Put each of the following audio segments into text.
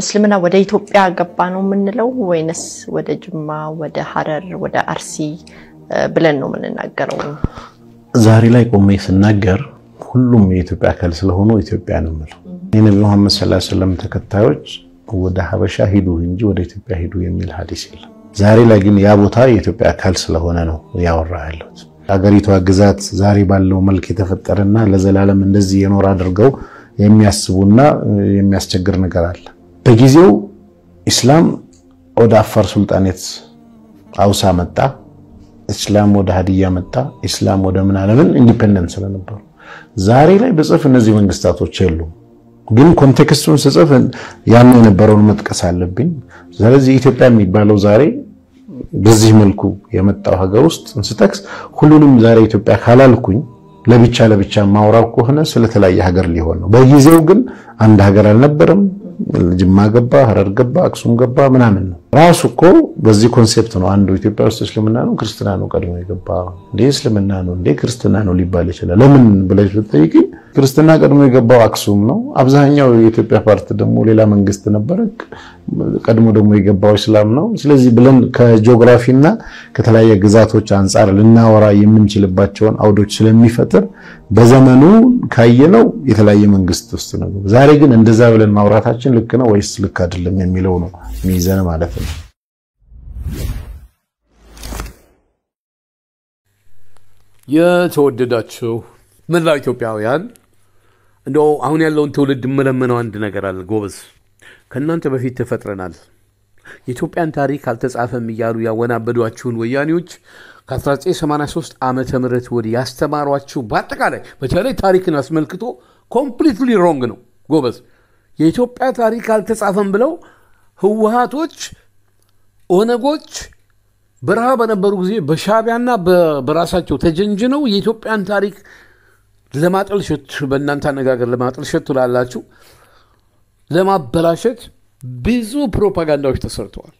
እስልምና ወደ ኢትዮጵያ ገባ ነው የምንለው ወይንስ ወደ ጅማ፣ ወደ ሀረር፣ ወደ አርሲ ብለን ነው የምንናገረው? ዛሬ ላይ ቆሜ ስናገር ሁሉም የኢትዮጵያ አካል ስለሆኑ ኢትዮጵያ ነው የምለው። የነቢ መሐመድ ስላ ስለም ተከታዮች ወደ ሀበሻ ሂዱ እንጂ ወደ ኢትዮጵያ ሂዱ የሚል ሀዲስ የለም። ዛሬ ላይ ግን ያ ቦታ የኢትዮጵያ አካል ስለሆነ ነው ያወራ ያለሁት። አገሪቷ ግዛት ዛሬ ባለው መልክ የተፈጠረና ለዘላለም እንደዚህ የኖር አድርገው የሚያስቡና የሚያስቸግር ነገር አለ። በጊዜው ኢስላም ወደ አፋር ሱልጣኔት አውሳ መጣ። ኢስላም ወደ ሀዲያ መጣ። ኢስላም ወደ ምናለምን ኢንዲፔንደንት ስለነበሩ ዛሬ ላይ በጽፍ እነዚህ መንግስታቶች የሉ ግን ኮንቴክስቱን ስጽፍ ያን የነበረውን መጥቀስ አለብኝ። ስለዚህ ኢትዮጵያ የሚባለው ዛሬ በዚህ መልኩ የመጣው ሀገር ውስጥ እንስጠቅስ ሁሉንም ዛሬ ኢትዮጵያ ካላልኩኝ ለብቻ ለብቻ ማውራው ከሆነ ስለተለያየ ሀገር ሊሆን ነው። በጊዜው ግን አንድ ሀገር አልነበረም። ጅማ ገባ፣ ሀረር ገባ፣ አክሱም ገባ ምናምን ነው። ራሱ እኮ በዚህ ኮንሴፕት ነው አንዱ ኢትዮጵያ ውስጥ እስልምና ነው ክርስትና ነው ቀድሞ የገባ እንዴ እስልምና ነው እንዴ ክርስትና ነው ሊባል ይችላል። ለምን ብለሽ ብትጠይቂ ክርስትና ቀድሞ የገባው አክሱም ነው። አብዛኛው የኢትዮጵያ ፓርት ደግሞ ሌላ መንግስት ነበረ። ቀድሞ ደግሞ የገባው እስላም ነው። ስለዚህ ብለን ከጂኦግራፊና ከተለያየ ግዛቶች አንጻር ልናወራ የምንችልባቸውን አውዶች ስለሚፈጥር በዘመኑ ካየነው የተለያየ መንግስት ውስጥ ነው። ዛሬ ግን እንደዛ ብለን ማውራታችን ልክ ነው ወይስ ልክ አይደለም የሚለው ነው የሚይዘን ማለት ነው። የተወደዳችሁ መላው ኢትዮጵያውያን እንደ አሁን ያለውን ትውልድ የምለምነው አንድ ነገር አለ ጎበዝ፣ ከእናንተ በፊት ተፈጥረናል። የኢትዮጵያን ታሪክ አልተጻፈም እያሉ ያወናበዷችሁን ወያኔዎች ከ1983 ዓመተ ምት ወዲህ ያስተማሯችሁ በአጠቃላይ በተለይ ታሪክን አስመልክቶ ኮምፕሊትሊ ሮንግ ነው ጎበዝ። የኢትዮጵያ ታሪክ አልተጻፈም ብለው ህወሀቶች፣ ኦነጎች በረሃ በነበሩ ጊዜ በሻቢያና በራሳቸው ተጀንጅነው የኢትዮጵያን ታሪክ ለማጠልሸት በእናንተ አነጋገር ለማጠልሸት ትላላችሁ፣ ለማበላሸት ብዙ ፕሮፓጋንዳዎች ተሰርተዋል።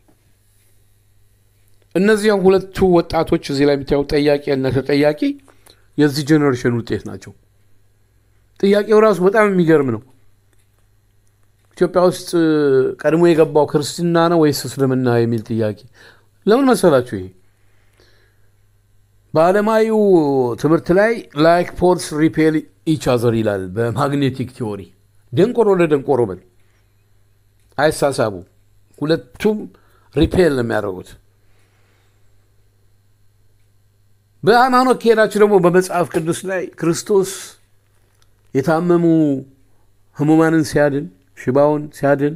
እነዚያም ሁለቱ ወጣቶች እዚህ ላይ የምታየው ጠያቂ እና ተጠያቂ የዚህ ጀኔሬሽን ውጤት ናቸው። ጥያቄው ራሱ በጣም የሚገርም ነው። ኢትዮጵያ ውስጥ ቀድሞ የገባው ክርስትና ነው ወይስ እስልምና የሚል ጥያቄ ለምን መሰላችሁ ይሄ በዓለማዊ ትምህርት ላይ ላይክ ፖልስ ሪፔል ኢቻዘር ይላል በማግኔቲክ ቲዎሪ። ደንቆሮ ለደንቆሮ በል አይሳሳቡ፣ ሁለቱም ሪፔል ነው የሚያደርጉት። በሃይማኖት ከሄዳችሁ ደግሞ በመጽሐፍ ቅዱስ ላይ ክርስቶስ የታመሙ ህሙማንን ሲያድን፣ ሽባውን ሲያድን፣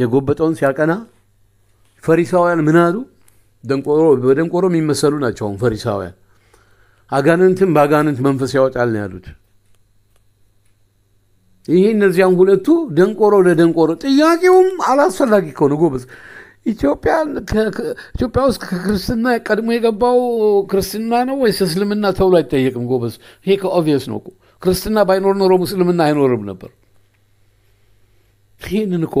የጎበጠውን ሲያቀና ፈሪሳውያን ምን አሉ? ደንቆሮ በደንቆሮ የሚመሰሉ ናቸው። አሁን ፈሪሳውያን አጋንንትን በአጋንንት መንፈስ ያወጣል ነው ያሉት። ይህ እነዚያም ሁለቱ ደንቆሮ ለደንቆሮ ጥያቄውም አላስፈላጊ ከሆነ ጎበዝ ኢትዮጵያ ውስጥ ከክርስትና ቀድሞ የገባው ክርስትና ነው ወይስ እስልምና ተብሎ አይጠየቅም። ጎበዝ ይሄ ከኦቪየስ ነው። ክርስትና ባይኖር ኖሮ እስልምና አይኖርም ነበር። ይህንን እኮ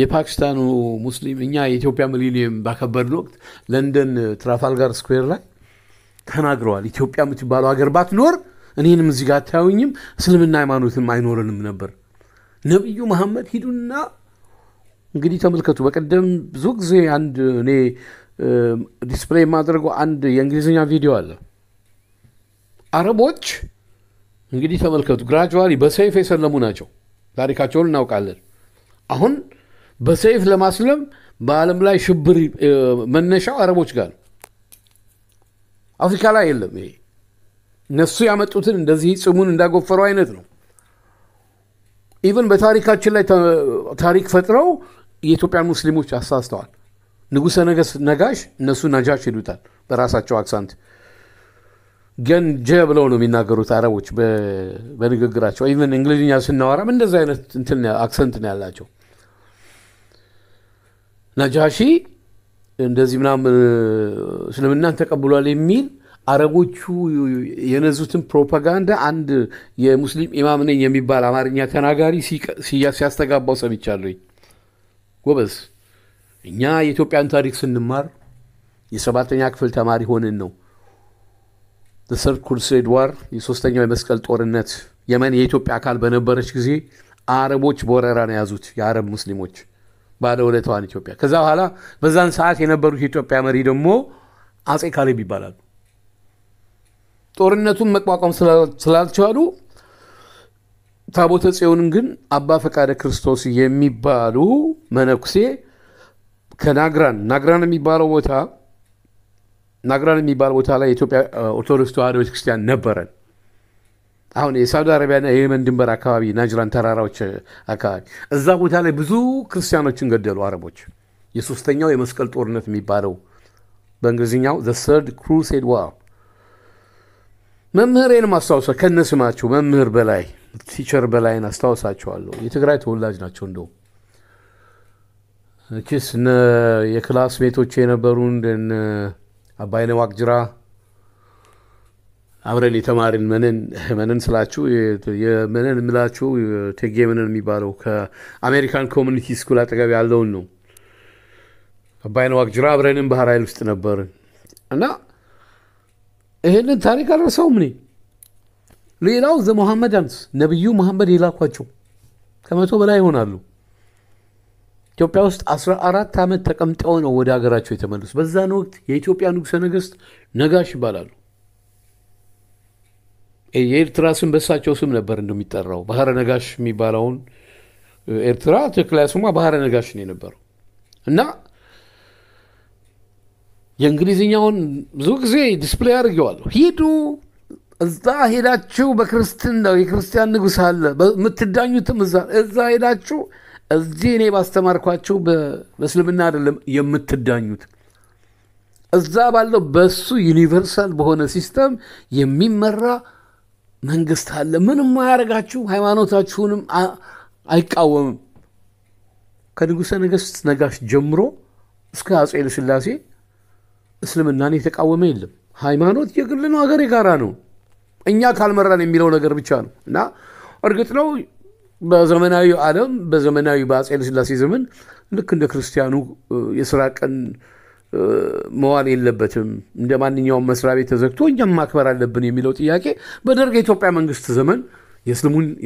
የፓኪስታኑ ሙስሊም እኛ የኢትዮጵያ ሚሊኒየም ባከበርን ወቅት ለንደን ትራፋልጋር ስኩዌር ላይ ተናግረዋል። ኢትዮጵያ የምትባለው ሀገር ባትኖር እኔንም እዚህ ጋር አታዩኝም፣ እስልምና ሃይማኖትም አይኖረንም ነበር። ነቢዩ መሐመድ ሂዱና እንግዲህ ተመልከቱ። በቀደም ብዙ ጊዜ አንድ እኔ ዲስፕሌይ የማደርገው አንድ የእንግሊዝኛ ቪዲዮ አለ። አረቦች እንግዲህ ተመልከቱ፣ ግራጅዋሊ በሰይፍ የሰለሙ ናቸው። ታሪካቸውን እናውቃለን። አሁን በሰይፍ ለማስለም በዓለም ላይ ሽብር መነሻው አረቦች ጋር ነው። አፍሪካ ላይ የለም። ይሄ እነሱ ያመጡትን እንደዚህ ጽሙን እንዳጎፈረው አይነት ነው። ኢቨን በታሪካችን ላይ ታሪክ ፈጥረው የኢትዮጵያን ሙስሊሞች አሳስተዋል። ንጉሠ ነገሥት ነጋሽ፣ እነሱ ነጃሽ ይሉታል በራሳቸው አክሳንት ገንጀ ብለው ነው የሚናገሩት አረቦች በንግግራቸው። ኢቨን እንግሊዝኛ ስናወራም እንደዚ አይነት አክሰንት ነው ያላቸው። ነጃሺ እንደዚህ ምናምን እስልምናን ተቀብሏል የሚል አረቦቹ የነዙትን ፕሮፓጋንዳ አንድ የሙስሊም ኢማም ነኝ የሚባል አማርኛ ተናጋሪ ሲያስተጋባው ሰምቻለኝ። ጎበዝ፣ እኛ የኢትዮጵያን ታሪክ ስንማር የሰባተኛ ክፍል ተማሪ ሆንን ነው ሰርድ ክሩሴድ ዋር የሶስተኛው የመስቀል ጦርነት የመን የኢትዮጵያ አካል በነበረች ጊዜ አረቦች በወረራ ነው የያዙት የአረብ ሙስሊሞች ባለውለታዋን ኢትዮጵያ። ከዛ በኋላ በዛን ሰዓት የነበሩት የኢትዮጵያ መሪ ደግሞ አጼ ካሌብ ይባላሉ። ጦርነቱን መቋቋም ስላልቻሉ ታቦተ ጽዮንን ግን አባ ፈቃደ ክርስቶስ የሚባሉ መነኩሴ ከናግራን ናግራን የሚባለው ቦታ ናግራን የሚባል ቦታ ላይ የኢትዮጵያ ኦርቶዶክስ ተዋሕዶ ቤተክርስቲያን ነበረን። አሁን የሳውዲ አረቢያና የየመን ድንበር አካባቢ ናጅራን ተራራዎች አካባቢ እዛ ቦታ ላይ ብዙ ክርስቲያኖችን ገደሉ አረቦች። የሶስተኛው የመስቀል ጦርነት የሚባለው በእንግሊዝኛው ዘ ሰርድ ክሩሴድ ዋ መምህሬን አስታውሰ ከነስማቸው መምህር በላይ ቲቸር በላይን አስታውሳቸዋለሁ። የትግራይ ተወላጅ ናቸው። እንደው እችስ የክላስ ሜቶች የነበሩ አባይነህ ዋቅጅራ አብረን የተማርን መነን መነን ስላችሁ መነን የምላችሁ ቴጌ መነን የሚባለው ከአሜሪካን ኮሚኒቲ ስኩል አጠገብ ያለውን ነው። አባይነህ ዋቅጅራ አብረንም ባህር ኃይል ውስጥ ነበር እና ይህንን ታሪክ አልረሳውም እኔ። ሌላው ዘ መሐመዳንስ ነቢዩ መሐመድ የላኳቸው ከመቶ በላይ ይሆናሉ። ኢትዮጵያ ውስጥ 14 ዓመት ተቀምጠው ነው ወደ ሀገራቸው የተመለሱ። በዛን ወቅት የኢትዮጵያ ንጉሠ ነገሥት ነጋሽ ይባላሉ። የኤርትራ ስም በሳቸው ስም ነበር እንደሚጠራው ባህረ ነጋሽ የሚባለውን ኤርትራ ትክክለኛ ስሟ ባህረ ነጋሽ ነው የነበረው እና የእንግሊዝኛውን ብዙ ጊዜ ዲስፕሌይ አድርጌዋለሁ። ሂዱ እዛ ሄዳችሁ በክርስትና የክርስቲያን ንጉሥ አለ የምትዳኙትም እዛ እዛ ሄዳችሁ እዚህ እኔ ባስተማርኳቸው በእስልምና አይደለም የምትዳኙት። እዛ ባለው በሱ ዩኒቨርሳል በሆነ ሲስተም የሚመራ መንግስት አለ። ምንም አያደርጋችሁ፣ ሃይማኖታችሁንም አይቃወምም። ከንጉሠ ነገሥት ነጋሽ ጀምሮ እስከ አጼ ልስላሴ እስልምናን የተቃወመ የለም። ሃይማኖት የግል ነው፣ ሀገር የጋራ ነው፣ እኛ ካልመራን የሚለው ነገር ብቻ ነው እና እርግጥ ነው በዘመናዊ ዓለም በዘመናዊ በአፄ ኃይለሥላሴ ዘመን ልክ እንደ ክርስቲያኑ የስራ ቀን መዋል የለበትም፣ እንደ ማንኛውም መስሪያ ቤት ተዘግቶ እኛም ማክበር አለብን የሚለው ጥያቄ በደርግ የኢትዮጵያ መንግስት ዘመን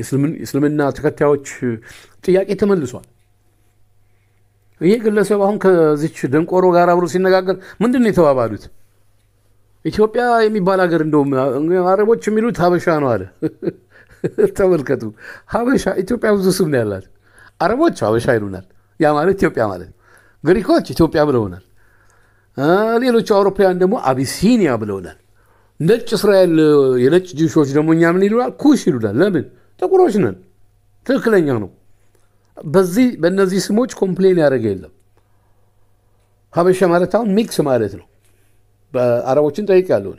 የእስልምና ተከታዮች ጥያቄ ተመልሷል። ይህ ግለሰብ አሁን ከዚች ደንቆሮ ጋር አብሮ ሲነጋገር ምንድን ነው የተባባሉት? ኢትዮጵያ የሚባል ሀገር እንደውም አረቦች የሚሉት ሀበሻ ነው አለ። ተመልከቱ። ሀበሻ ኢትዮጵያ ብዙ ስም ነው ያላት። አረቦች ሀበሻ ይሉናል። ያ ማለት ኢትዮጵያ ማለት ነው። ግሪኮች ኢትዮጵያ ብለውናል። ሌሎቹ አውሮፓውያን ደግሞ አቢሲኒያ ብለውናል። ነጭ እስራኤል የነጭ ጅንሾች ደግሞ እኛ ምን ይሉናል? ኩሽ ይሉናል። ለምን? ጥቁሮች ነን። ትክክለኛ ነው። በዚህ በእነዚህ ስሞች ኮምፕሌን ያደረገ የለም። ሀበሻ ማለት አሁን ሚክስ ማለት ነው። በአረቦችን ጠይቅ ያለው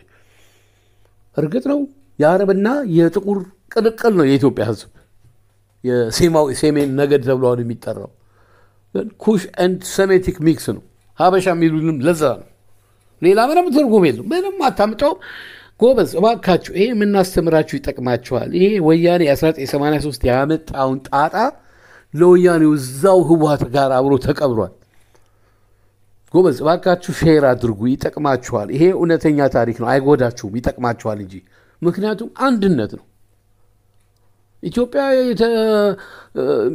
እርግጥ ነው የአረብና የጥቁር ቅልቅል ነው የኢትዮጵያ ህዝብ የሴማዊ ሴሜን ነገድ ተብሎ አሁን የሚጠራው ኩሽ ኤንድ ሴሜቲክ ሚክስ ነው ሀበሻ የሚሉንም ለዛ ነው። ሌላ ምንም ትርጉም የለም። ምንም አታምጠው። ጎበዝ እባካችሁ ይሄ የምናስተምራችሁ ይጠቅማችኋል። ይሄ ወያኔ 1983 ያመጣውን ጣጣ ለወያኔው እዛው ህወሓት ጋር አብሮ ተቀብሯል። ጎበዝ እባካችሁ ሼር አድርጉ፣ ይጠቅማችኋል። ይሄ እውነተኛ ታሪክ ነው፣ አይጎዳችሁም፣ ይጠቅማችኋል እንጂ ምክንያቱም አንድነት ነው። ኢትዮጵያ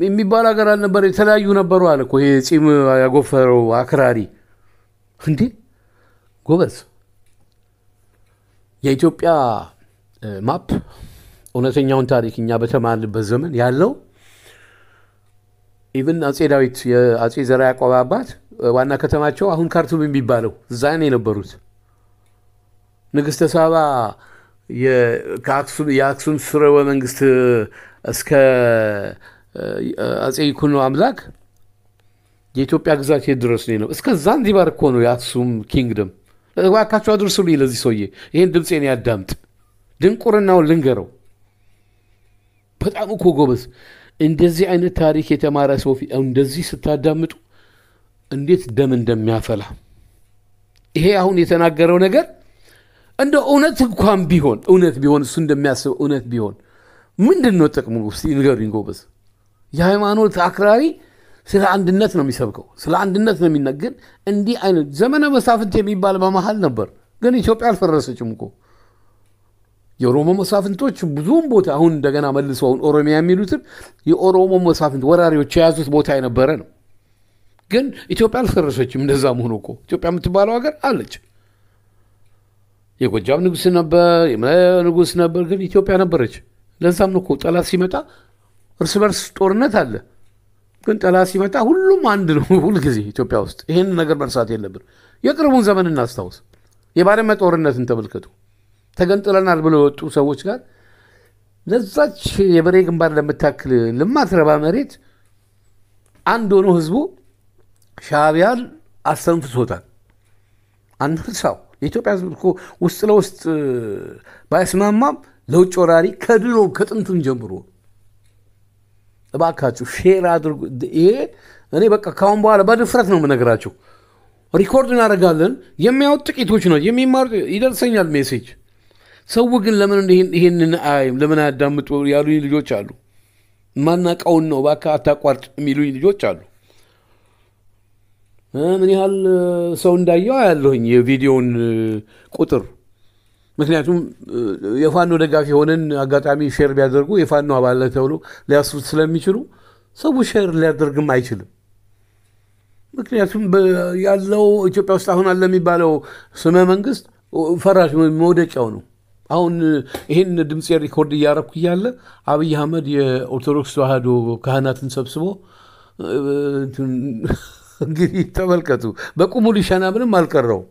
የሚባል ሀገር አልነበር፣ የተለያዩ ነበሩ አለ እኮ ይሄ ፂም ያጎፈረው አክራሪ። እንዴ ጎበዝ፣ የኢትዮጵያ ማፕ እውነተኛውን ታሪክ እኛ በተማልበት ዘመን ያለው ኢቭን አጼ ዳዊት የአጼ ዘርዓ ያዕቆብ አባት ዋና ከተማቸው አሁን ካርቱም የሚባለው እዛ ነው የነበሩት። ንግሥተ ሳባ የአክሱም ስርወ መንግስት እስከ አጼ ይኩኖ አምላክ የኢትዮጵያ ግዛት ድረስ ነው። እስከ ዛንዚባር እኮ ነው የአክሱም ኪንግደም። እባካችሁ አድርሱልኝ ለዚህ ሰውዬ። ይህን ድምፄን ያዳምጥ፣ ድንቁርናውን ልንገረው። በጣም እኮ ጎበዝ። እንደዚህ አይነት ታሪክ የተማረ ሰው እንደዚህ ስታዳምጡ እንዴት ደም እንደሚያፈላ ይሄ አሁን የተናገረው ነገር እንደ እውነት እንኳን ቢሆን እውነት ቢሆን እሱ እንደሚያስበው እውነት ቢሆን ምንድን ነው ጥቅሙ? እስቲ ንገሩኝ ጎበዝ። የሃይማኖት አክራሪ ስለ አንድነት ነው የሚሰብከው፣ ስለ አንድነት ነው የሚነግን። እንዲህ አይነት ዘመነ መሳፍንት የሚባል በመሀል ነበር፣ ግን ኢትዮጵያ አልፈረሰችም እኮ የኦሮሞ መሳፍንቶች ብዙም ቦታ አሁን እንደገና መልሶ አሁን ኦሮሚያ የሚሉትን የኦሮሞ መሳፍንት ወራሪዎች የያዙት ቦታ የነበረ ነው። ግን ኢትዮጵያ አልፈረሰችም። እንደዛ መሆኑ እኮ ኢትዮጵያ የምትባለው ሀገር አለች። የጎጃም ንጉስ ነበር፣ የምናያ ንጉስ ነበር፣ ግን ኢትዮጵያ ነበረች። ለዛም ነው እኮ ጠላት ሲመጣ እርስ በርስ ጦርነት አለ፣ ግን ጠላት ሲመጣ ሁሉም አንድ ነው ሁልጊዜ ኢትዮጵያ ውስጥ። ይህን ነገር መርሳት የለብን። የቅርቡን ዘመን እናስታውስ። የባድመ ጦርነትን ተመልከቱ። ተገንጥለናል ብለው የወጡ ሰዎች ጋር ለዛች የበሬ ግንባር ለምታክል ለማትረባ መሬት አንድ ሆኖ ህዝቡ ሻዕቢያን አሰንፍሶታል። አንርሳው። የኢትዮጵያ ህዝብ እኮ ውስጥ ለውስጥ ባይስማማም ለውጭ ወራሪ ከድሮ ከጥንትም ጀምሮ እባካችሁ ሼር አድርጉ። ይሄ እኔ በቃ ካሁን በኋላ በድፍረት ነው የምነግራቸው። ሪኮርድ እናደርጋለን። የሚያዩት ጥቂቶች ነው የሚማሩ ይደርሰኛል ሜሴጅ። ሰው ግን ለምን ይሄንን አያይም ለምን አያዳምጡ ያሉኝ ልጆች አሉ። ማናቀውን ነው እባክህ አታቋርጥ የሚሉኝ ልጆች አሉ። ምን ያህል ሰው እንዳየው አያለሁኝ የቪዲዮን ቁጥር። ምክንያቱም የፋኖ ደጋፊ የሆነን አጋጣሚ ሼር ቢያደርጉ የፋኖ አባላት ተብሎ ሊያስሩት ስለሚችሉ ሰው ሼር ሊያደርግም አይችልም። ምክንያቱም ያለው ኢትዮጵያ ውስጥ አሁን አለ የሚባለው ስመ መንግስት ፈራሽ መውደቂያው ነው። አሁን ይህን ድምፅ ሪኮርድ እያረኩ እያለ አብይ አህመድ የኦርቶዶክስ ተዋህዶ ካህናትን ሰብስቦ እንግዲህ ተመልከቱ። በቁሙ ሊሸና ምንም አልቀረው።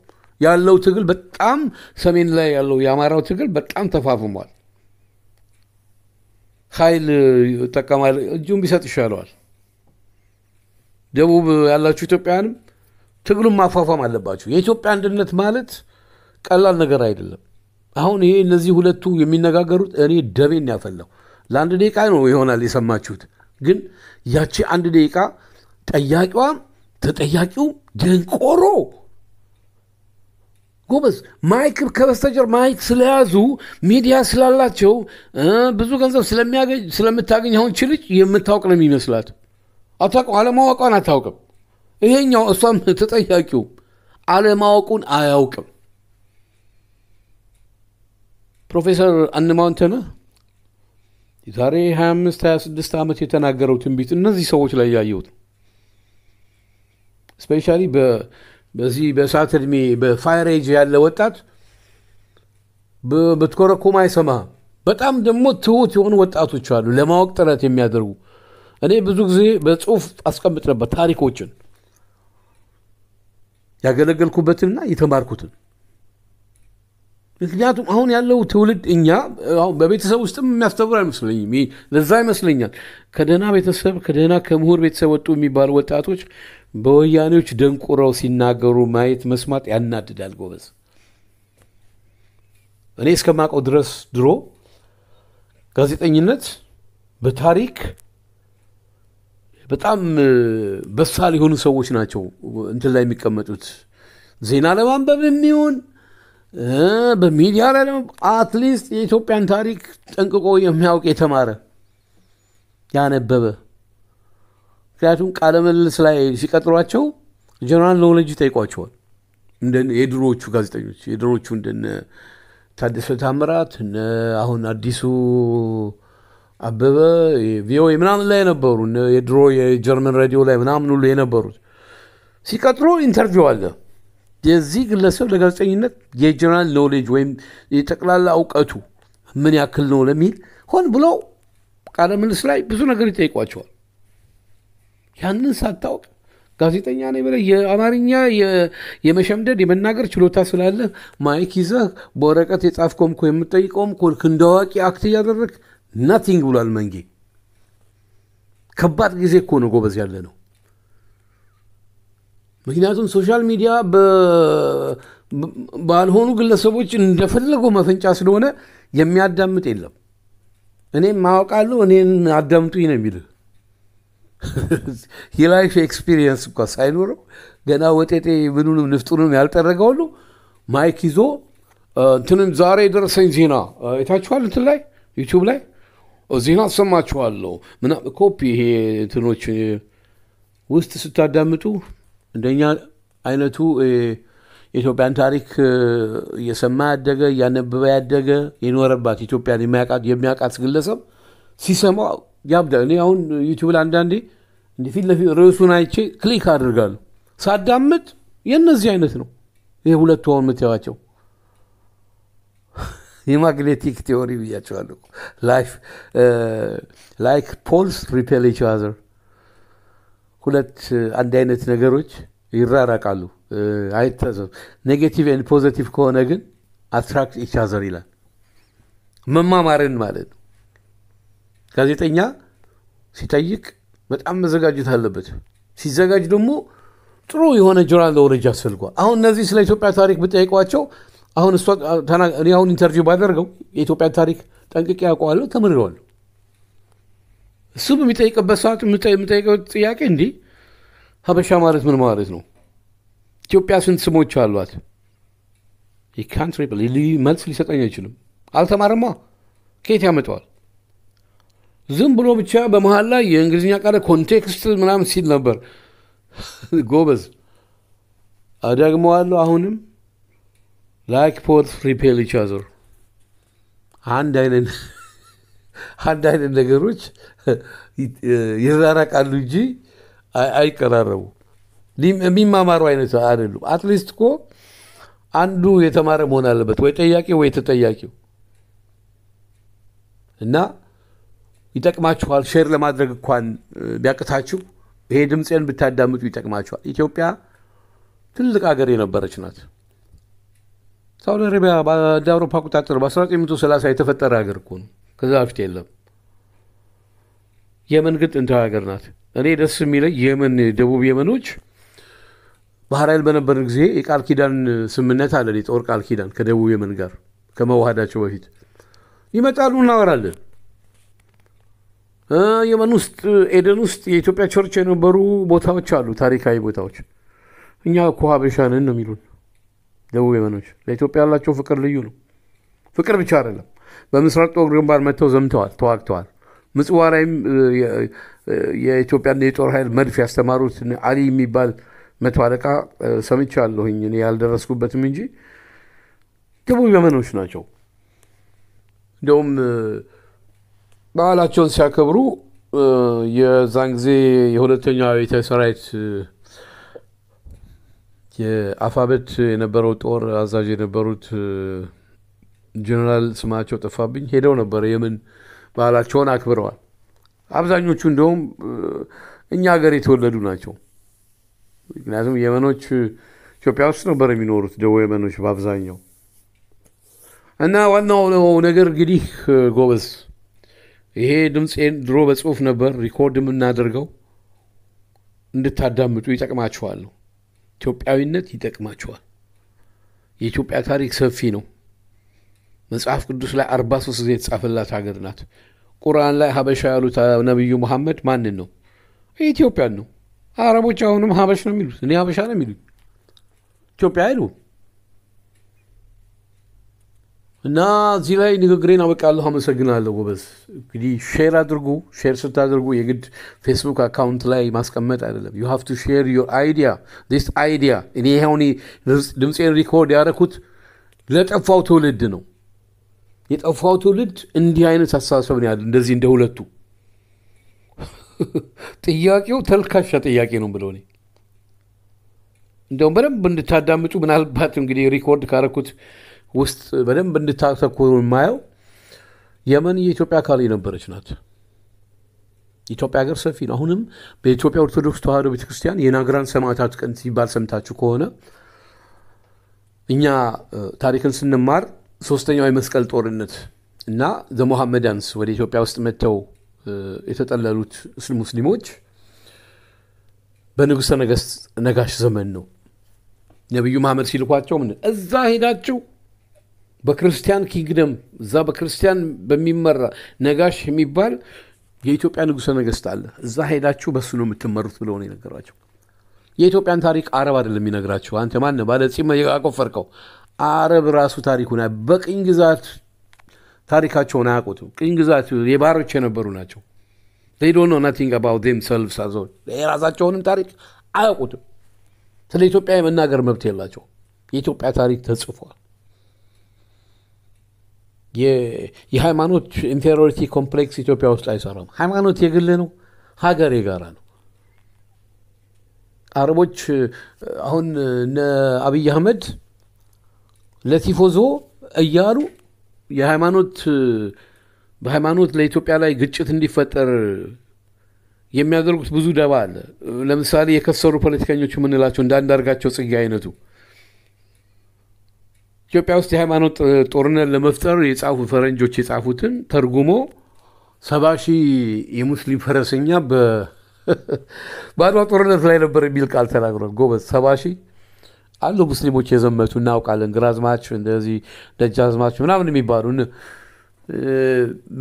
ያለው ትግል በጣም ሰሜን ላይ ያለው የአማራው ትግል በጣም ተፋፍሟል። ኃይል ይጠቀማል። እጁም ቢሰጥ ይሻለዋል። ደቡብ ያላችሁ ኢትዮጵያውያንም ትግሉን ማፏፏም አለባችሁ። የኢትዮጵያ አንድነት ማለት ቀላል ነገር አይደለም። አሁን ይሄ እነዚህ ሁለቱ የሚነጋገሩት እኔ ደሜን ያፈላው ለአንድ ደቂቃ ነው ይሆናል የሰማችሁት። ግን ያቺ አንድ ደቂቃ ጠያቂዋ ተጠያቂው ደንቆሮ ጎበዝ ማይክ ከበስተጀር ማይክ ስለያዙ ሚዲያ ስላላቸው ብዙ ገንዘብ ስለምታገኝ አሁን ችልጭ የምታውቅ ነው የሚመስላት። አታውቅም፣ አለማወቋን አታውቅም። ይሄኛው እሷም ተጠያቂው አለማወቁን አያውቅም። ፕሮፌሰር አንማውንተነ የዛሬ 25 26 ዓመት የተናገረው ትንቢት እነዚህ ሰዎች ላይ ያየሁት ስፔሻሊ በዚህ በእሳት እድሜ በፋየር ያለ ወጣት ብትኮረኮም አይሰማህም። በጣም ደግሞ ትሁት የሆኑ ወጣቶች አሉ፣ ለማወቅ ጥረት የሚያደርጉ እኔ ብዙ ጊዜ በጽሁፍ አስቀምጥ ነበር ታሪኮችን ያገለገልኩበትንና የተማርኩትን። ምክንያቱም አሁን ያለው ትውልድ እኛ በቤተሰብ ውስጥም የሚያስተምር አይመስለኝም። ለዛ ይመስለኛል ከደህና ቤተሰብ ከደህና ከምሁር ቤተሰብ ወጡ የሚባሉ ወጣቶች በወያኔዎች ደንቁረው ሲናገሩ ማየት መስማት ያናድዳል ጎበዝ። እኔ እስከማውቀው ድረስ ድሮ ጋዜጠኝነት በታሪክ በጣም በሳል የሆኑ ሰዎች ናቸው እንትን ላይ የሚቀመጡት ዜና ለማንበብ የሚሆን በሚዲያ ላይ ደግሞ አትሊስት የኢትዮጵያን ታሪክ ጠንቅቆ የሚያውቅ የተማረ ያነበበ ምክንያቱም ቃለ ላይ ሲቀጥሯቸው ጀነራል ኖሌጅ ይጠይቋቸዋል። የድሮዎቹ ጋዜጠኞች የድሮዎቹ እንደነ ታደሰ ታምራት አሁን አዲሱ አበበ ቪኦኤ ምናምን ላይ የነበሩ የድሮ የጀርመን ሬዲዮ ላይ ምናምን ሁሉ የነበሩት ሲቀጥሮ ኢንተርቪው አለ። የዚህ ግለሰብ ለጋዜጠኝነት የጀነራል ኖሌጅ ወይም የጠቅላላ እውቀቱ ምን ያክል ነው ለሚል ሆን ብለው ቃለ ምልልስ ላይ ብዙ ነገር ይጠይቋቸዋል። ያንን ሳታውቅ ጋዜጠኛ ነኝ ብለህ የአማርኛ የመሸምደድ የመናገር ችሎታ ስላለህ ማይክ ይዘህ በወረቀት የጻፍከውም እኮ የምጠይቀውም እኮ እንደ አዋቂ አክት እያደረግ ናቲንግ ብሏል መንጌ። ከባድ ጊዜ እኮ ነው ጎበዝ ያለ ነው። ምክንያቱም ሶሻል ሚዲያ ባልሆኑ ግለሰቦች እንደፈለገው መፈንጫ ስለሆነ የሚያዳምጥ የለም። እኔም ማወቃለሁ እኔን አዳምጡኝ ነው የሚልህ የላይፍ ኤክስፒሪየንስ እንኳ ሳይኖረው ገና ወጤጤ ምኑንም ንፍጡንም ያልጠረገ ሁሉ ማይክ ይዞ እንትንም ዛሬ የደረሰኝ ዜና አይታችኋል፣ እንትን ላይ ዩቲዩብ ላይ ዜና አሰማችኋለሁ ምና ኮፒ ይሄ እንትኖች ውስጥ ስታዳምጡ እንደኛ አይነቱ የኢትዮጵያን ታሪክ እየሰማ ያደገ እያነበበ ያደገ የኖረባት ኢትዮጵያን የሚያውቃት ግለሰብ ሲሰማው ያብዳል እኔ አሁን ዩቲዩብ ላይ አንዳንዴ እንዲህ ፊት ለፊት ርዕሱን አይቼ ክሊክ አድርጋሉ ሳዳምጥ የእነዚህ አይነት ነው። ይህ ሁለቱ አሁን የምትያቸው የማግኔቲክ ቴዎሪ ብያቸዋለሁ። ላይክ ፖልስ ሪፔል ኢች አዘር ሁለት አንድ አይነት ነገሮች ይራራቃሉ፣ አይተዘብ ኔጌቲቭ ኤንድ ፖዘቲቭ ከሆነ ግን አትራክት ኢች አዘር ይላል። መማማርን ማለት ነው። ጋዜጠኛ ሲጠይቅ በጣም መዘጋጀት አለበት። ሲዘጋጅ ደግሞ ጥሩ የሆነ ጆራል ለወረጅ አስፈልጓል። አሁን እነዚህ ስለ ኢትዮጵያ ታሪክ ብጠይቋቸው አሁን እኔ አሁን ኢንተርቪው ባደርገው የኢትዮጵያ ታሪክ ጠንቅቄ ያውቀዋለሁ፣ ተምሬዋለሁ። እሱ በሚጠይቅበት ሰዓት የሚጠይቀው ጥያቄ እንዲህ ሀበሻ ማለት ምን ማለት ነው? ኢትዮጵያ ስንት ስሞች አሏት? መልስ ሊሰጠኝ አይችልም። አልተማርማ። ከየት ያመጣዋል? ዝም ብሎ ብቻ በመሀል ላይ የእንግሊዝኛ ቃለ ኮንቴክስት ምናምን ሲል ነበር። ጎበዝ አደግመዋለሁ። አሁንም ላይክ ፖት ሪፔል ቻዘር አንድ አይነት አንድ አይነት ነገሮች ይራራቃሉ እንጂ አይቀራረቡ የሚማማሩ አይነት አይደሉም። አትሊስት እኮ አንዱ የተማረ መሆን አለበት ወይ ጠያቂ ወይ ተጠያቂው እና ይጠቅማችኋል። ሼር ለማድረግ እንኳን ቢያቅታችሁ ይሄ ድምፄን ብታዳምጡ ይጠቅማችኋል። ኢትዮጵያ ትልቅ ሀገር የነበረች ናት። ሳውዲ አረቢያ እንደ አውሮፓ አቆጣጠር በ1930 የተፈጠረ ሀገር እኮ ነው። ከዛ በፊት የለም። የመን ግን ጥንታዊ ሀገር ናት። እኔ ደስ የሚለኝ የመን ደቡብ የመኖች ባህር ኃይል በነበርን ጊዜ የቃል ኪዳን ስምነት አለን። የጦር ቃል ኪዳን ከደቡብ የመን ጋር ከመዋሃዳቸው በፊት ይመጣሉ፣ እናወራለን የመን ውስጥ ኤደን ውስጥ የኢትዮጵያ ቸርች የነበሩ ቦታዎች አሉ፣ ታሪካዊ ቦታዎች። እኛ እኮ ሀበሻ ነው የሚሉን ደቡብ የመኖች። ለኢትዮጵያ ያላቸው ፍቅር ልዩ ነው። ፍቅር ብቻ አይደለም፣ በምስራቅ ጦር ግንባር መጥተው ዘምተዋል፣ ተዋግተዋል። ምጽዋ ላይም የኢትዮጵያን የጦር ኃይል መድፍ ያስተማሩት አሊ የሚባል መቶ አለቃ ሰምቻለሁኝ፣ እኔ ያልደረስኩበትም እንጂ ደቡብ የመኖች ናቸው። እንደውም በዓላቸውን ሲያከብሩ የዛን ጊዜ የሁለተኛው ቤተ ሰራዊት የአፋበት የነበረው ጦር አዛዥ የነበሩት ጀነራል ስማቸው ጠፋብኝ ሄደው ነበር። የምን ባህላቸውን አክብረዋል። አብዛኞቹ እንደውም እኛ ሀገር የተወለዱ ናቸው። ምክንያቱም የመኖች ኢትዮጵያ ውስጥ ነበር የሚኖሩት ደቡብ የመኖች በአብዛኛው እና ዋናው ነገር እንግዲህ ጎበዝ ይሄ ድምፄን ድሮ በጽሁፍ ነበር ሪኮርድ የምናደርገው። እንድታዳምጡ ይጠቅማችኋል ነው። ኢትዮጵያዊነት ይጠቅማችኋል። የኢትዮጵያ ታሪክ ሰፊ ነው። መጽሐፍ ቅዱስ ላይ አርባ ሶስት ጊዜ የተጻፈላት ሀገር ናት። ቁርአን ላይ ሀበሻ ያሉት ነቢዩ መሐመድ ማንን ነው? ኢትዮጵያን ነው። አረቦች አሁንም ሀበሽ ነው የሚሉት። እኔ ሀበሻ ነው የሚሉት። ኢትዮጵያ አይሉም። እና እዚህ ላይ ንግግሬን አበቃለሁ። አመሰግናለሁ። ጎበዝ እንግዲህ ሼር አድርጉ። ሼር ስታደርጉ የግድ ፌስቡክ አካውንት ላይ ማስቀመጥ አይደለም። ዩ ሃቭ ቱ ሼር ዮር አይዲያ ዲስ አይዲያ። እኔ ይሁን ድምፄን ሪኮርድ ያደረኩት ለጠፋው ትውልድ ነው። የጠፋው ትውልድ እንዲህ አይነት አስተሳሰብ ነው ያለ። እንደዚህ እንደ ሁለቱ ጥያቄው ተልካሻ ጥያቄ ነው ብለው እኔ እንደውም በደንብ እንድታዳምጡ ምናልባት እንግዲህ ሪኮርድ ካረኩት ውስጥ በደንብ እንድታተኩሩ የማየው የመን የኢትዮጵያ አካል የነበረች ናት። ኢትዮጵያ ሀገር ሰፊ ነው። አሁንም በኢትዮጵያ ኦርቶዶክስ ተዋሕዶ ቤተክርስቲያን የናግራን ሰማዕታት ቀን ሲባል ሰምታችሁ ከሆነ እኛ ታሪክን ስንማር ሶስተኛው የመስቀል ጦርነት እና ዘ ሞሐመዳንስ ወደ ኢትዮጵያ ውስጥ መጥተው የተጠለሉት ሙስሊሞች በንጉሠ ነገሥት ነጋሽ ዘመን ነው። ነቢዩ መሐመድ ሲልኳቸው ምን እዛ ሄዳችሁ በክርስቲያን ኪንግደም እዛ በክርስቲያን በሚመራ ነጋሽ የሚባል የኢትዮጵያ ንጉሠ ነገሥት አለ። እዛ ሄዳችሁ በእሱ ነው የምትመሩት ብለው ነው የነገሯቸው። የኢትዮጵያን ታሪክ አረብ አይደለም የሚነግራቸው አንተ ማነህ ባለ ፂም ያቆፈርከው? አረብ ራሱ ታሪኩን በቅኝ ግዛት ታሪካቸውን አያውቁትም። ቅኝ ግዛት የባሮች የነበሩ ናቸው። ዶ ኖ ናቲንግ አባውት ዜምሰልቭስ አዘው የራሳቸውንም ታሪክ አያውቁትም። ስለ ኢትዮጵያ የመናገር መብት የላቸው። የኢትዮጵያ ታሪክ ተጽፏል። የሃይማኖት ኢንፌሪዮሪቲ ኮምፕሌክስ ኢትዮጵያ ውስጥ አይሰራም። ሃይማኖት የግል ነው፣ ሀገር የጋራ ነው። አረቦች አሁን እነ አብይ አህመድ ለቲፎዞ እያሉ የሃይማኖት በሃይማኖት ለኢትዮጵያ ላይ ግጭት እንዲፈጠር የሚያደርጉት ብዙ ደባ አለ። ለምሳሌ የከሰሩ ፖለቲከኞች የምንላቸው እንዳንዳርጋቸው ጽጌ አይነቱ ኢትዮጵያ ውስጥ የሃይማኖት ጦርነት ለመፍጠር የጻፉ ፈረንጆች የጻፉትን ተርጉሞ ሰባ ሺህ የሙስሊም ፈረሰኛ በአድዋ ጦርነት ላይ ነበር የሚል ቃል ተናግሯል። ጎበዝ ሰባ ሺህ አሉ ሙስሊሞች የዘመቱ እናውቃለን። ግራዝማች እንደዚህ ደጃዝማች ምናምን የሚባሉ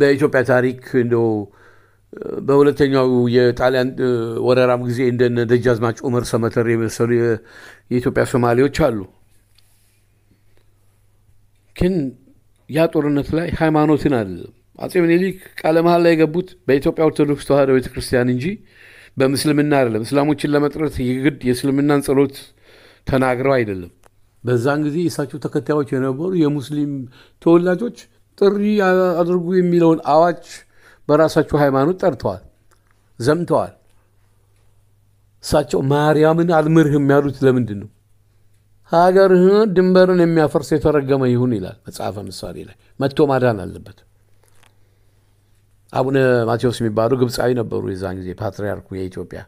በኢትዮጵያ ታሪክ እንደው በሁለተኛው የጣሊያን ወረራም ጊዜ እንደነ ደጃዝማች ኡመር ሰመተር የመሰሉ የኢትዮጵያ ሶማሌዎች አሉ። ግን ያ ጦርነት ላይ ሃይማኖትን አይደለም። አጼ ምኒልክ ቃለ መሀል ላይ የገቡት በኢትዮጵያ ኦርቶዶክስ ተዋህዶ ቤተክርስቲያን እንጂ በምስልምና አይደለም። እስላሞችን ለመጥረት የግድ የእስልምናን ጸሎት ተናግረው አይደለም። በዛን ጊዜ የእሳቸው ተከታዮች የነበሩ የሙስሊም ተወላጆች ጥሪ አድርጉ የሚለውን አዋጅ በራሳቸው ሃይማኖት ጠርተዋል፣ ዘምተዋል። እሳቸው ማርያምን አልምርህም ያሉት ለምንድን ነው? ሀገርህ ድንበርን የሚያፈርስ የተረገመ ይሁን ይላል መጽሐፈ ምሳሌ ላይ። መጥቶ ማዳን አለበት። አቡነ ማቴዎስ የሚባሉ ግብፃዊ ነበሩ፣ የዛን ጊዜ ፓትርያርኩ የኢትዮጵያ።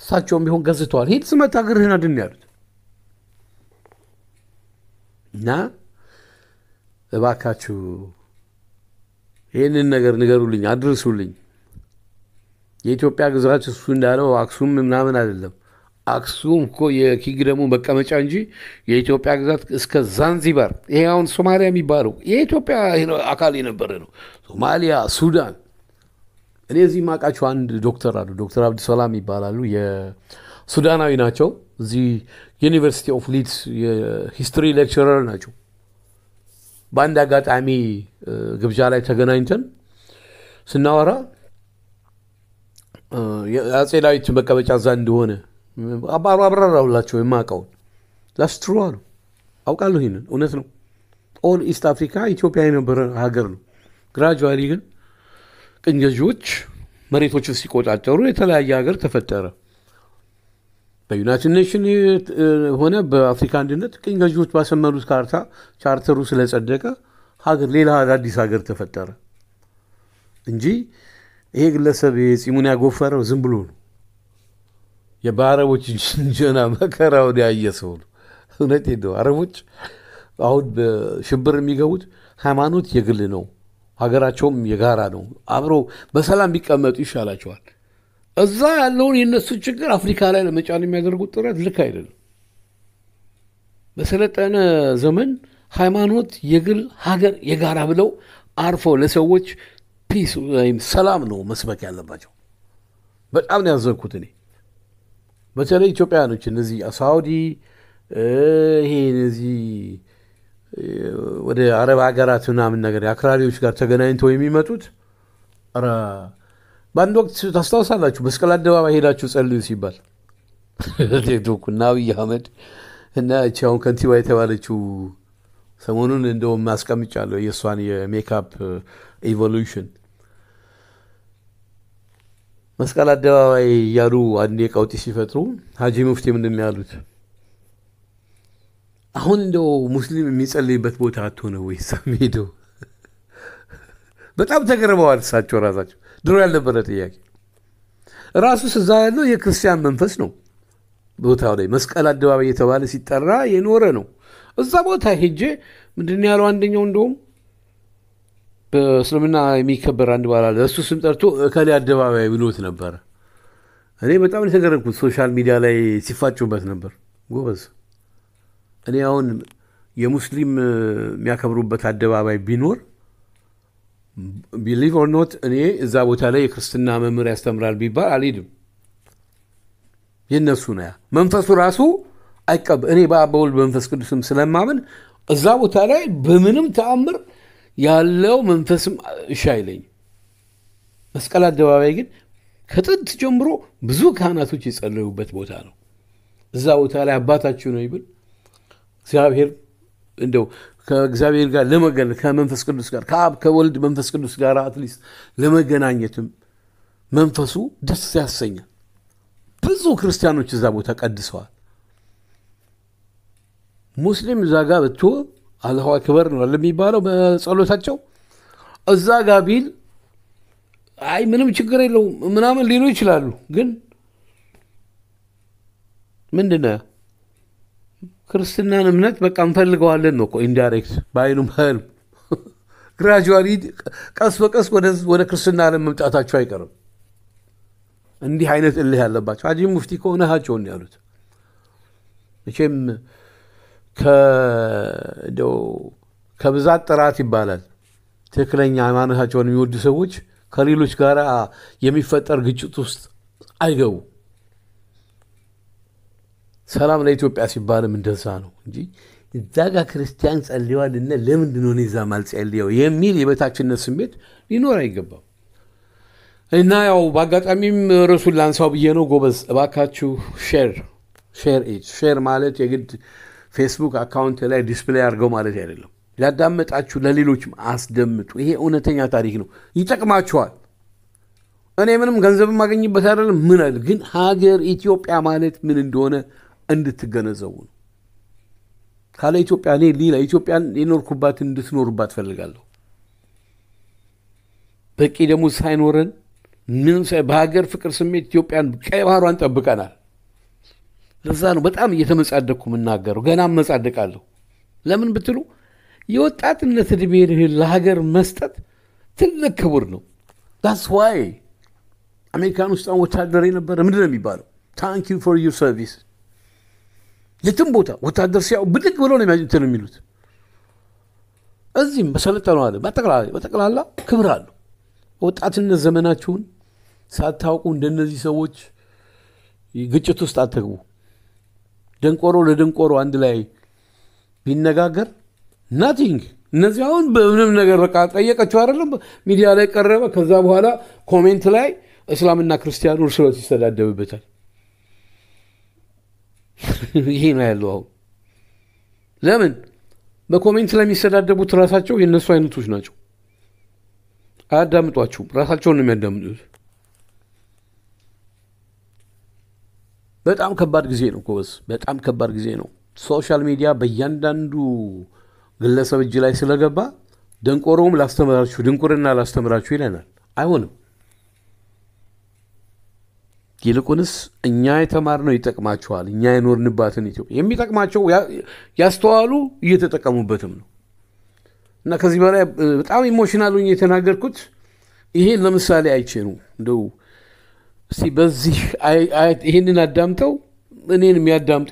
እሳቸውም ቢሆን ገዝተዋል። ሂድ ስመት ሀገርህን አድን ያሉት እና እባካችሁ ይህንን ነገር ንገሩልኝ፣ አድርሱልኝ። የኢትዮጵያ ግዛት እሱ እንዳለው አክሱም ምናምን አይደለም። አክሱም እኮ የኪንግ መቀመጫ እንጂ የኢትዮጵያ ግዛት እስከ ዛንዚባር ይሄ አሁን ሶማሊያ የሚባለው የኢትዮጵያ አካል የነበረ ነው። ሶማሊያ፣ ሱዳን። እኔ እዚህ የማውቃቸው አንድ ዶክተር አሉ። ዶክተር አብዱሰላም ይባላሉ። የሱዳናዊ ናቸው። እዚህ ዩኒቨርሲቲ ኦፍ ሊድስ የሂስትሪ ሌክቸረር ናቸው። በአንድ አጋጣሚ ግብዣ ላይ ተገናኝተን ስናወራ የአጼ ዳዊት መቀመጫ እዛ እንደሆነ አባሩ አብራራውላቸው የማውቀውን ላስትሩ አሉ። አውቃለሁ፣ ይህንን እውነት ነው። ኦል ኢስት አፍሪካ ኢትዮጵያ የነበረ ሀገር ነው። ግራጁዋሊ ግን ቅኝ ገዢዎች መሬቶች ሲቆጣጠሩ የተለያየ ሀገር ተፈጠረ። በዩናይትድ ኔሽን ሆነ በአፍሪካ አንድነት ቅኝ ገዢዎች ባሰመሩት ካርታ ቻርተሩ ስለጸደቀ ሀገር ሌላ አዳዲስ ሀገር ተፈጠረ እንጂ ይሄ ግለሰብ ፂሙን ያጎፈረው ዝም ብሎ ነው። የበአረቦች ጀና መከራውን ያየ ሰው ነው። እውነት ነው። አረቦች አሁን በሽብር የሚገቡት ሃይማኖት የግል ነው፣ ሀገራቸውም የጋራ ነው። አብረው በሰላም ቢቀመጡ ይሻላቸዋል። እዛ ያለውን የእነሱ ችግር አፍሪካ ላይ ለመጫን የሚያደርጉት ጥረት ልክ አይደለም። በሰለጠነ ዘመን ሃይማኖት የግል ሀገር የጋራ ብለው አርፎ ለሰዎች ፒስ ወይም ሰላም ነው መስበክ ያለባቸው። በጣም ነው ያዘንኩት እኔ። በተለይ ኢትዮጵያውያኖች እነዚህ ሳውዲ ይሄ እነዚህ ወደ አረብ ሀገራት ምናምን ነገር አክራሪዎች ጋር ተገናኝተው የሚመጡት በአንድ ወቅት ታስታውሳላችሁ፣ መስቀል አደባባይ ሄዳችሁ ጸልዩ ሲባል እና አብይ አህመድ እና እቺ አሁን ከንቲባ የተባለችው ሰሞኑን እንደውም አስቀምጫለሁ የእሷን የሜካፕ ኢቮሉሽን መስቀል አደባባይ እያሉ አንዴ ቀውጢ ሲፈጥሩ ሀጂ ሙፍቲ ምንድን ያሉት? አሁን እንደው ሙስሊም የሚጸልይበት ቦታ አትሆነ ወይ ሄዶ በጣም ተገርበዋል እሳቸው ራሳቸው ድሮ ያልነበረ ጥያቄ ራሱ ስዛ ያለው የክርስቲያን መንፈስ ነው። ቦታው ላይ መስቀል አደባባይ የተባለ ሲጠራ የኖረ ነው። እዛ ቦታ ሄጄ ምንድን ያለው አንደኛው እንደውም በእስልምና የሚከበር አንድ በዓል አለ። እሱ ስም ጠርቶ እከሌ አደባባይ ብሎት ነበረ። እኔ በጣም የተገረምኩት ሶሻል ሚዲያ ላይ ሲፋጩበት ነበር። ጎበዝ እኔ አሁን የሙስሊም የሚያከብሩበት አደባባይ ቢኖር ቢሊቭ ኦር ኖት እኔ እዛ ቦታ ላይ የክርስትና መምህር ያስተምራል ቢባል አልሄድም። የነሱ ነያ መንፈሱ ራሱ አይቀብ እኔ በአብ መንፈስ በመንፈስ ቅዱስም ስለማምን እዛ ቦታ ላይ በምንም ተአምር ያለው መንፈስም እሺ አይለኝም። መስቀል አደባባይ ግን ከጥንት ጀምሮ ብዙ ካህናቶች የጸለዩበት ቦታ ነው። እዛ ቦታ ላይ አባታችሁ ነው ይብል እግዚአብሔር እንደው ከእግዚአብሔር ጋር ለመገናኘት ከመንፈስ ቅዱስ ጋር ከአብ ከወልድ መንፈስ ቅዱስ ጋር አትሊስት ለመገናኘትም መንፈሱ ደስ ያሰኛል። ብዙ ክርስቲያኖች እዛ ቦታ ቀድሰዋል። ሙስሊም እዛ ጋር ብትሆን አላሁ አክበር ነው የሚባለው በጸሎታቸው። እዛ ጋ ቢል አይ ምንም ችግር የለውም ምናምን ሊሉ ይችላሉ። ግን ምንድነ ክርስትናን እምነት በቃ እንፈልገዋለን ነው እኮ ኢንዳይሬክት በአይኑም ህልም ግራጁዋሊ ቀስ በቀስ ወደ ክርስትና ዓለም መምጣታቸው አይቀርም። እንዲህ አይነት እልህ ያለባቸው ሀጂ ሙፍቲ ከሆነ ሀቸውን ያሉት መቼም ከብዛት ጥራት ይባላል። ትክክለኛ ሃይማኖታቸውን የሚወዱ ሰዎች ከሌሎች ጋር የሚፈጠር ግጭት ውስጥ አይገቡ። ሰላም ለኢትዮጵያ ሲባልም እንደዛ ነው እንጂ እዛ ጋር ክርስቲያን ጸልዋልና ለምንድን ሆነ ዛ ማልጸልየው የሚል የበታችነት ስሜት ሊኖር አይገባም። እና ያው በአጋጣሚም ርዕሱን ላንሳው ብዬ ነው። ጎበዝ እባካችሁ ሼር ሼር ሼር ማለት የግድ ፌስቡክ አካውንት ላይ ዲስፕሌይ አድርገው ማለት አይደለም። ያዳመጣችሁ ለሌሎችም አስደምጡ። ይሄ እውነተኛ ታሪክ ነው፣ ይጠቅማችኋል። እኔ ምንም ገንዘብ የማገኝበት አይደለም። ምን ግን ሀገር ኢትዮጵያ ማለት ምን እንደሆነ እንድትገነዘቡ ነው። ካለ ኢትዮጵያ እኔ ሌላ ኢትዮጵያን የኖርኩባት እንድትኖርባት ፈልጋለሁ። በቂ ደግሞ ሳይኖረን ምንም በሀገር ፍቅር ስሜት ኢትዮጵያን ቀይ ባህሯን ጠብቀናል። ለዛ ነው በጣም እየተመጻደቅኩ የምናገረው። ገና መጻደቃለሁ ለምን ብትሉ የወጣትነት ዕድሜህን ለሀገር መስጠት ትልቅ ክቡር ነው። ዳስ ዋይ አሜሪካን ውስጥ ወታደር የነበረ ምንድን ነው የሚባለው? ታንክ ዩ ፎር ዩር ሰርቪስ። የትም ቦታ ወታደር ሲያው ብድግ ብሎ ነው የሚያጅትን የሚሉት። እዚህም በሰለጠነው አለ በጠቅላላ ክብር አለው። ወጣትነት ዘመናችሁን ሳታውቁ እንደነዚህ ሰዎች ግጭት ውስጥ አትግቡ። ደንቆሮ ለደንቆሮ አንድ ላይ ቢነጋገር ናቲንግ እነዚህ አሁን በምንም ነገር በቃ ጠየቀችው አይደለም ሚዲያ ላይ ቀረበ። ከዛ በኋላ ኮሜንት ላይ እስላምና ክርስቲያኑ እርስ በርስ ይሰዳደብበታል። ይሄ ነው ያለው አሁን። ለምን በኮሜንት ላይ የሚሰዳደቡት ራሳቸው የእነሱ አይነቶች ናቸው። አያዳምጧችሁም። ራሳቸውን ነው የሚያዳምጡት። በጣም ከባድ ጊዜ ነው ጎበዝ፣ በጣም ከባድ ጊዜ ነው። ሶሻል ሚዲያ በእያንዳንዱ ግለሰብ እጅ ላይ ስለገባ ደንቆሮውም ላስተምራችሁ፣ ድንቁርና ላስተምራችሁ ይለናል። አይሆንም። ይልቁንስ እኛ የተማርነው ይጠቅማቸዋል። እኛ የኖርንባትን ኢትዮጵያ የሚጠቅማቸው ያስተዋሉ እየተጠቀሙበትም ነው እና ከዚህ በላይ በጣም ኢሞሽናል የተናገርኩት ይሄን ለምሳሌ አይቼ ነው እንደው እስቲ በዚህ ይህንን አዳምጠው እኔን የሚያዳምጡ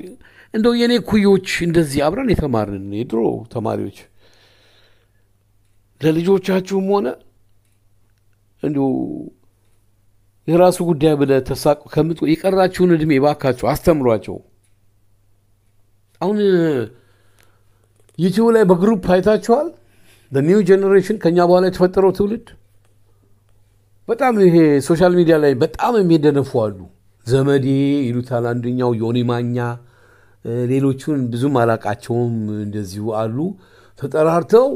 እንደው የእኔ ኩዮች እንደዚህ አብረን የተማርን የድሮ ተማሪዎች ለልጆቻችሁም ሆነ እንዲሁ የራሱ ጉዳይ ብለ ተሳቁ ከምት የቀራችሁን እድሜ ባካችሁ አስተምሯቸው። አሁን ዩቲዩብ ላይ በግሩፕ አይታችኋል። በኒው ጄኔሬሽን ከእኛ በኋላ የተፈጠረው ትውልድ በጣም ይሄ ሶሻል ሚዲያ ላይ በጣም የሚደነፉ አሉ። ዘመዴ ይሉታል አንደኛው፣ ዮኒ ማኛ፣ ሌሎቹን ብዙም አላቃቸውም እንደዚሁ አሉ። ተጠራርተው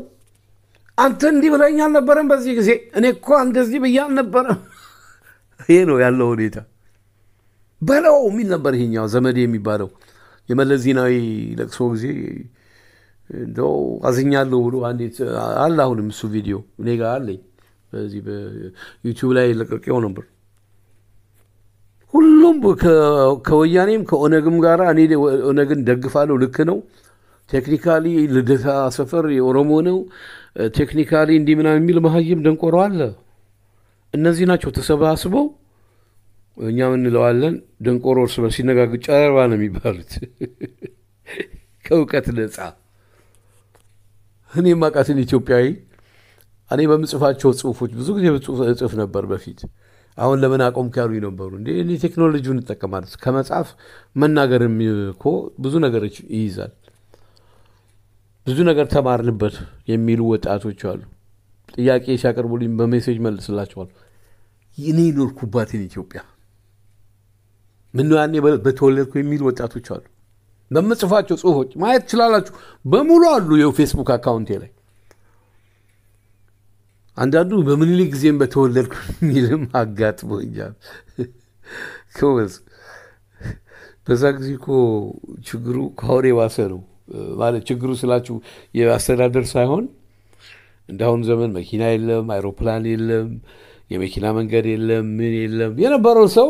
አንተ እንዲህ ብለኸኝ አልነበረም በዚህ ጊዜ፣ እኔ እኮ እንደዚህ ብዬ አልነበረም። ይሄ ነው ያለው ሁኔታ በለው የሚል ነበር ይሄኛው ዘመዴ የሚባለው የመለስ ዜናዊ ለቅሶ ጊዜ እንደው አዝኛለሁ ብሎ አንዴት አለ። አሁንም እሱ ቪዲዮ እኔ ጋር አለኝ። በዚህ በዩቲዩብ ላይ ለቀቄው ነበር። ሁሉም ከወያኔም ከኦነግም ጋር እኔ ኦነግን ደግፋለሁ። ልክ ነው። ቴክኒካሊ ልደታ ሰፈር የኦሮሞ ነው። ቴክኒካሊ እንዲህ ምናምን የሚል መሀይም ደንቆሮ አለ። እነዚህ ናቸው ተሰባስበው እኛ እንለዋለን ደንቆሮ እርስ በርስ ሲነጋግ ጨረባ ነው የሚባሉት፣ ከእውቀት ነፃ እኔ ማቃትን ኢትዮጵያዊ እኔ በምጽፋቸው ጽሁፎች ብዙ ጊዜ ጽፍ ነበር በፊት። አሁን ለምን አቆም ያሉኝ ነበሩ። እንዴ እኔ ቴክኖሎጂውን ከመጽሐፍ መናገር እኮ ብዙ ነገሮች ይይዛል። ብዙ ነገር ተማርንበት የሚሉ ወጣቶች አሉ። ጥያቄ ሲያቀርቡልኝ በሜሴጅ መልስላቸዋል። እኔ ኖርኩባትን ኢትዮጵያ ምን ያኔ በተወለድኩ የሚሉ ወጣቶች አሉ። በምጽፋቸው ጽሁፎች ማየት ትችላላችሁ። በሙሉ አሉ የፌስቡክ አካውንቴ ላይ አንዳንዱ በምኒልክ ጊዜም በተወለድኩ የሚልም አጋጥሞኛል። ክመስ በዛ ጊዜ እኮ ችግሩ ከአሁን የባሰ ነው። ማለት ችግሩ ስላችሁ የአስተዳደር ሳይሆን እንደ ዘመን መኪና የለም፣ አይሮፕላን የለም፣ የመኪና መንገድ የለም፣ ምን የለም። የነበረው ሰው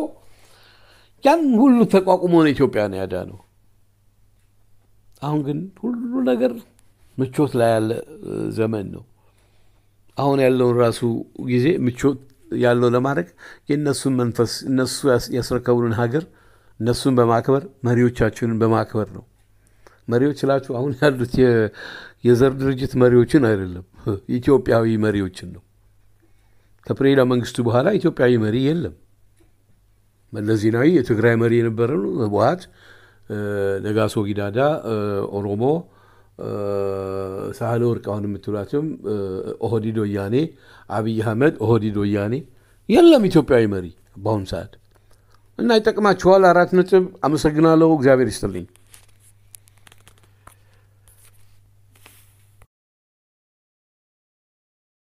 ያን ሁሉ ተቋቁሞ ነው ኢትዮጵያ ነው ያዳ ነው። አሁን ግን ሁሉ ነገር ምቾት ላይ ያለ ዘመን ነው። አሁን ያለውን ራሱ ጊዜ ምቾት ያለው ለማድረግ የእነሱን መንፈስ እነሱ ያስረከቡንን ሀገር እነሱን በማክበር መሪዎቻችንን በማክበር ነው። መሪዎች ስላችሁ አሁን ያሉት የዘር ድርጅት መሪዎችን አይደለም፣ ኢትዮጵያዊ መሪዎችን ነው። ከፕሬዳ መንግስቱ በኋላ ኢትዮጵያዊ መሪ የለም። መለስ ዜናዊ የትግራይ መሪ የነበረ ነው። ህወሓት፣ ነጋሶ ጊዳዳ ኦሮሞ ሳህለ ወርቅ አሁን የምትሏቸውም ኦህዲድ ወያኔ፣ አብይ አህመድ ኦህዲድ ወያኔ የለም ኢትዮጵያዊ መሪ በአሁኑ ሰዓት እና ይጠቅማችኋል። አራት ነጥብ። አመሰግናለሁ። እግዚአብሔር ይስጥልኝ።